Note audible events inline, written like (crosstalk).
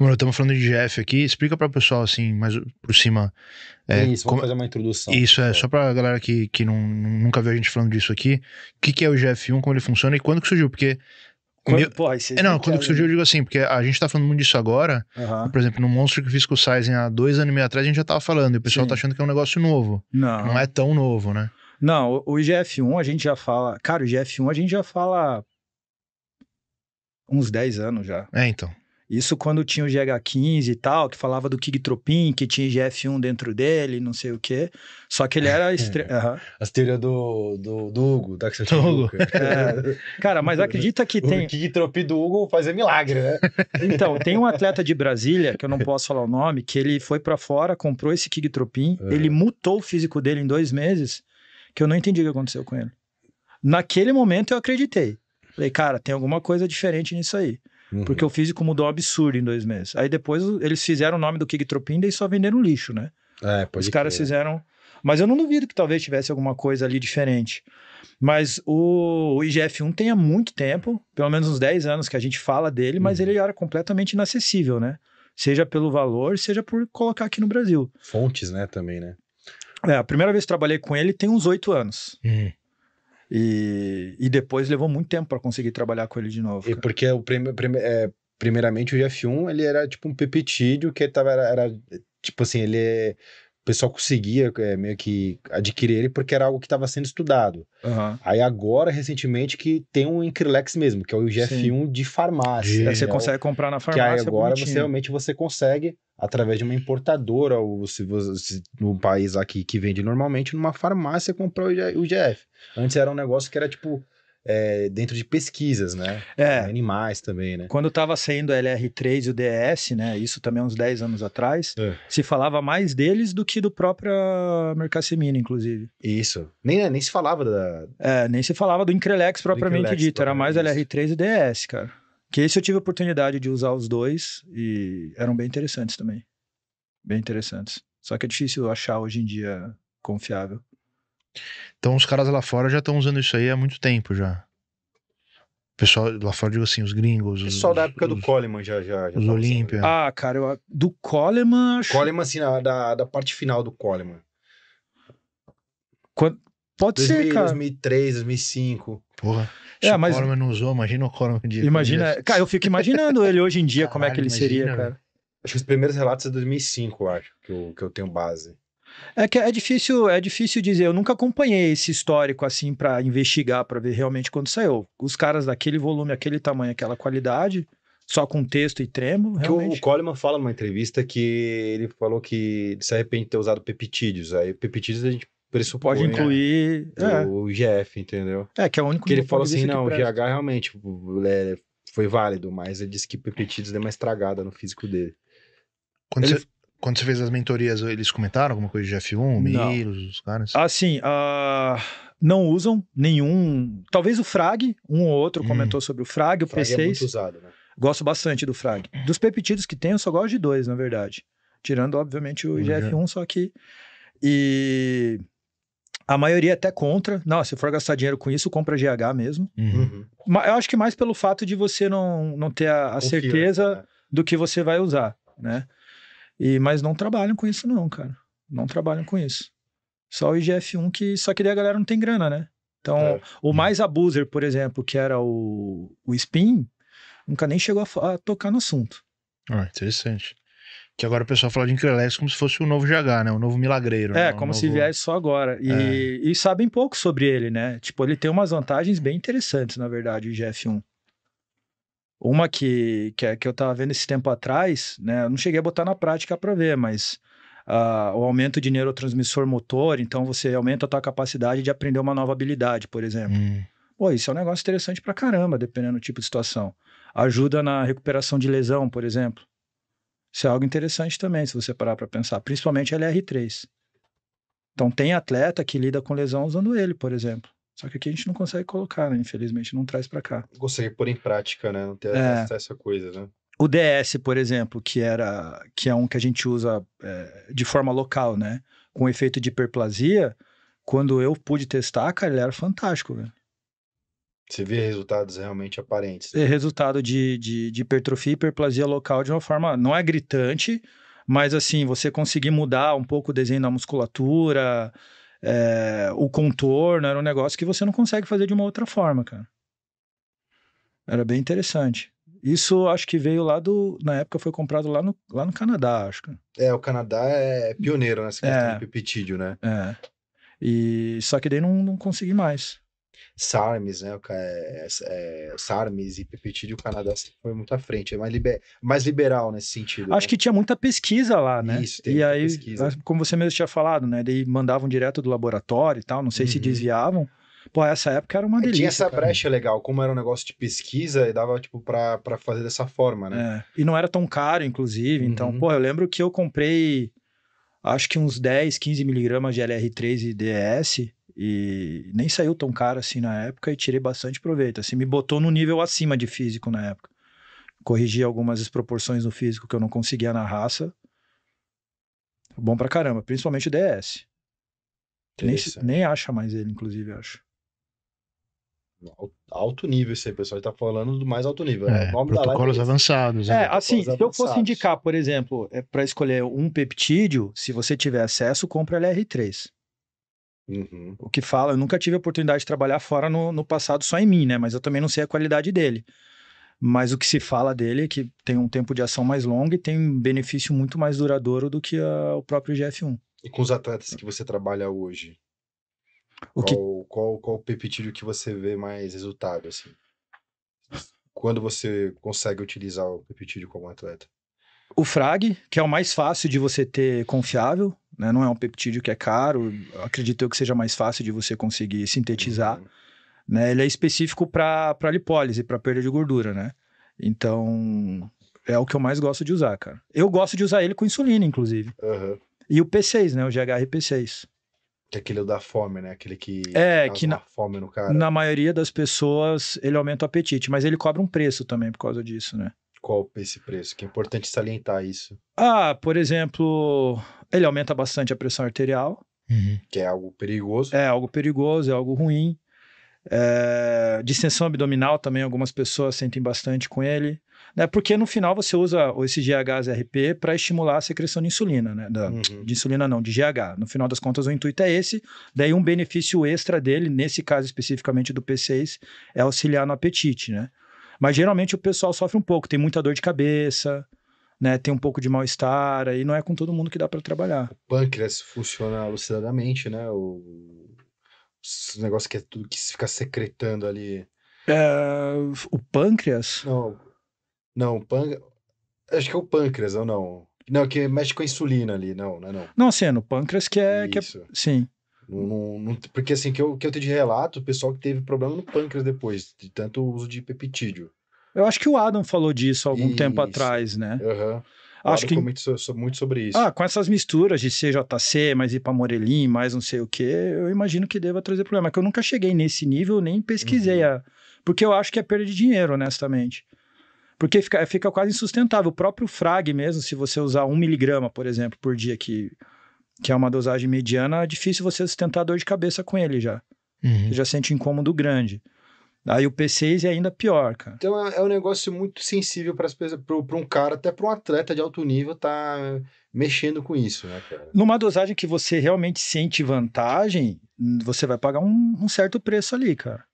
Mano, estamos falando de Jeff aqui. Explica para o pessoal, assim, mais por cima. É, isso, vamos como... fazer uma introdução. Isso, é, é. só para a galera que, que não, nunca viu a gente falando disso aqui. O que, que é o GF1, como ele funciona e quando que surgiu? Porque quando, meu... porra, é, não, quando que surgiu, eu digo assim, porque a gente tá falando muito disso agora. Uhum. Por exemplo, no Monstro que fiz com o Sizen há dois anos e meio atrás, a gente já tava falando, e o pessoal tá Sim. tá achando que é um negócio novo. Não. Não é tão novo, né? Não, o IGF-1 a gente já fala. Cara, o IGF-1 a gente já fala. Uns 10 anos já. É, então. Isso quando tinha o GH15 e tal, que falava do Kig que tinha IGF-1 dentro dele, não sei o quê. Só que ele era... (laughs) É. Estre... Uhum. As teorias do, do, do Hugo, tá? que Hugo. É. Cara, mas (laughs) acredita que tem... O Kig do Hugo fazia milagre, né? (laughs) Então, tem um atleta de Brasília, que eu não posso falar o nome, que ele foi para fora, comprou esse Kig uhum. ele mutou o físico dele em dois meses, que eu não entendi o que aconteceu com ele. Naquele momento eu acreditei. Falei, cara, tem alguma coisa diferente nisso aí. Uhum. Porque o físico mudou absurdo em dois meses. Aí depois eles fizeram o nome do Kig e só venderam lixo, né? É, Os caras crer. fizeram. Mas eu não duvido que talvez tivesse alguma coisa ali diferente. Mas o, o IGF-1 tem há muito tempo, pelo menos uns 10 anos que a gente fala dele, mas uhum. ele era completamente inacessível, né? Seja pelo valor, seja por colocar aqui no Brasil. Fontes, né, também, né? É, a primeira vez que trabalhei com ele tem uns 8 anos. Uhum. E, e depois levou muito tempo para conseguir trabalhar com ele de novo. E cara. porque o prime, prime, é, primeiramente o GF1 ele era tipo um pepitídeo que ele tava, era, era tipo assim, ele o pessoal conseguia é, meio que adquirir ele porque era algo que estava sendo estudado. Uhum. Aí agora, recentemente, que tem um increlex mesmo, que é o IGF-1 Sim. de farmácia. Né? Você é consegue comprar na farmácia. Que aí agora você realmente você consegue, através de uma importadora, ou se você, no país aqui que vende normalmente, numa farmácia comprar o IGF. Antes era um negócio que era tipo é, dentro de pesquisas, né? É. Animais também, né? Quando estava saindo a LR3 e o DS, né? Isso também uns 10 anos atrás, é. se falava mais deles do que do próprio Mercacemina, inclusive. Isso. Nem, né, nem se falava da. É, nem se falava do Increlex propriamente do Increlex, dito. Era mais LR3 e DS, cara. Que esse eu tive a oportunidade de usar os dois e eram bem interessantes também. Bem interessantes. Só que é difícil achar hoje em dia confiável. Então os caras lá fora já estão usando isso aí há muito tempo já. O pessoal lá fora, digo assim, os gringos. Os, Só da época os, do Coleman já. já, já os Olímpia. Ah, cara, eu, do Coleman. Coleman, assim, da, da parte final do Coleman. Quando, pode 2000, ser, cara. 2003, 2005. Porra. É, mas... o Coleman não usou, imagina o Coleman de. Imagina. Cara, eu fico imaginando ele hoje em dia, Caralho, como é que ele imagina, seria, cara. Acho que os primeiros relatos é 2005, eu acho, que eu, que eu tenho base. É que é difícil, é difícil dizer. Eu nunca acompanhei esse histórico assim para investigar, para ver realmente quando saiu. Os caras daquele volume, aquele tamanho, aquela qualidade, só com texto e tremo. Realmente. Que o Coleman fala numa entrevista que ele falou que se arrepende de ter usado peptídeos. Aí peptídeos a gente pressupõe. Pode né? incluir é. o IGF, entendeu? É que é o único. Assim, que ele falou assim, não, o GH realmente tipo, é, foi válido, mas ele disse que peptídeos deu uma estragada no físico dele. Quando ele... você quando você fez as mentorias, eles comentaram alguma coisa de F1, Miros, os caras? Assim, uh, não usam nenhum. Talvez o Frag, um ou outro hum. comentou sobre o Frag, o, o Frag P6. É muito usado, né? Gosto bastante do Frag. Dos peptídeos que tem, eu só gosto de dois, na verdade. Tirando, obviamente, o IGF-1, uhum. só que. E a maioria é até contra. Não, se for gastar dinheiro com isso, compra GH mesmo. Uhum. uhum. Eu acho que mais pelo fato de você não, não ter a, a certeza né? do que você vai usar, né? E, mas não trabalham com isso, não, cara. Não trabalham com isso. Só o IGF-1 que. Só que daí a galera não tem grana, né? Então, é. o uhum. mais abuser, por exemplo, que era o, o Spin, nunca nem chegou a, a tocar no assunto. Ah, interessante. Que agora o pessoal fala de Increlex como se fosse o novo GH, né? O novo milagreiro. É, né? como novo... se viesse só agora. E, é. e sabem pouco sobre ele, né? Tipo, ele tem umas vantagens bem interessantes, na verdade, o IGF-1. Uma que, que, é, que eu estava vendo esse tempo atrás, né? Eu não cheguei a botar na prática para ver, mas uh, o aumento de neurotransmissor motor, então você aumenta a tua capacidade de aprender uma nova habilidade, por exemplo. Hum. Pô, isso é um negócio interessante para caramba, dependendo do tipo de situação. Ajuda na recuperação de lesão, por exemplo. Isso é algo interessante também, se você parar para pensar, principalmente LR3. Então tem atleta que lida com lesão usando ele, por exemplo. Só que aqui a gente não consegue colocar, né? Infelizmente, não traz para cá. consegue pôr em prática, né? Não ter é. essa coisa, né? O DS, por exemplo, que era que é um que a gente usa é, de forma local, né? Com efeito de hiperplasia, quando eu pude testar, cara, ele era fantástico, velho. Você vê resultados realmente aparentes. Né? É resultado de, de, de hipertrofia e hiperplasia local de uma forma. Não é gritante, mas assim, você conseguir mudar um pouco o desenho da musculatura, é, o contorno, era um negócio que você não consegue fazer de uma outra forma, cara. Era bem interessante. Isso acho que veio lá do. Na época foi comprado lá no, lá no Canadá, acho. que É, o Canadá é pioneiro nessa questão é, de peptídio, né? É. E, só que daí não, não consegui mais. SARMs, né? É, eh, eh, SARMs e peptídeo, o Canadá foi muito à frente, é mais, liber, mais liberal nesse sentido. Acho né? que tinha muita pesquisa lá, né? Isso, tem e aí, pesquisa. como você mesmo tinha falado, né? Daí mandavam direto do laboratório e tal, não sei uhum. se desviavam. Pô, essa época era uma delícia. Tinha essa cara. brecha legal, como era um negócio de pesquisa, e dava, tipo, pra, fazer dessa forma, né? É. E não era tão caro, inclusive. Então, uhum. pô, eu lembro que eu comprei, acho que uns 10, 15 miligramas de LR3 e DS e nem saiu tão caro assim na época e tirei bastante proveito. Assim, me botou no nível acima de físico na época. Corrigi algumas desproporções no físico que eu não conseguia na raça. Bom pra caramba, principalmente o DS. Nem, nem acha mais ele, inclusive, acho. Alto nível isso aí, pessoal. Ele tá falando do mais alto nível. Né? É, é né? É, protocolos avançados. É, é assim, se eu fosse indicar, por exemplo, é para escolher um peptídeo, se você tiver acesso, compra LR3. Uhum. O que fala, eu nunca tive a oportunidade de trabalhar fora no, no passado só em mim, né? Mas eu também não sei a qualidade dele. Mas o que se fala dele é que tem um tempo de ação mais longo e tem um benefício muito mais duradouro do que a, o próprio GF1. E com os atletas que você trabalha hoje? O qual, que... qual, qual o peptídeo que você vê mais resultado, assim? Quando você consegue utilizar o peptídeo como atleta? O frag, que é o mais fácil de você ter confiável, né? Não é um peptídeo que é caro, acredito eu que seja mais fácil de você conseguir sintetizar. Uhum. Né? Ele é específico para lipólise, para perda de gordura, né? Então, é o que eu mais gosto de usar, cara. Eu gosto de usar ele com insulina, inclusive. Uhum. E o P6, né? O GHRP6. Que é aquele da fome, né? Aquele que é que na fome no cara. Na maioria das pessoas ele aumenta o apetite, mas ele cobra um preço também por causa disso, né? Qual esse preço? Que é importante salientar isso. Ah, por exemplo, ele aumenta bastante a pressão arterial. Uhum. Que é algo perigoso. É algo perigoso, é algo ruim. É, distensão abdominal também, algumas pessoas sentem bastante com ele. Né? Porque no final você usa esse RP para estimular a secreção de insulina, né? Da, uhum. De insulina não, de GH. No final das contas, o intuito é esse. Daí um benefício extra dele, nesse caso especificamente do P6, é auxiliar no apetite, né? Mas geralmente o pessoal sofre um pouco, tem muita dor de cabeça, né? Tem um pouco de mal-estar, aí não é com todo mundo que dá para trabalhar. O pâncreas é, funciona lucidamente, né? O, o negócio que é tudo que fica secretando ali. É... O pâncreas? Não. Não, o pâncreas. Acho que é o pâncreas, ou não? Não, que mexe com a insulina ali, não, não é não. Não, assim, é no pâncreas que é. Isso. Que é... Sim. Não, não, porque assim, que eu, que eu tenho de relato, o pessoal que teve problema no pâncreas depois, de tanto uso de peptídeo. Eu acho que o Adam falou disso algum isso. tempo atrás, né? Uhum. Acho que muito, sobre isso. Ah, com essas misturas de CJC, mais Ipamorelim, mais não sei o que, eu imagino que deva trazer problema. Que eu nunca cheguei nesse nível, nem pesquisei. Uhum. A... Porque eu acho que é perda de dinheiro, honestamente. Porque fica, fica quase insustentável. O próprio frag mesmo, se você usar um miligrama, por exemplo, por dia, que que é uma dosagem mediana, é difícil você sustentar dor de cabeça com ele já. Uhum. Você já sente um incômodo grande. Aí o P6 é ainda pior, cara. Então é, é um negócio muito sensível para um cara, até para um atleta de alto nível, tá mexendo com isso, né, cara? Numa dosagem que você realmente sente vantagem, você vai pagar um, um certo preço ali, cara.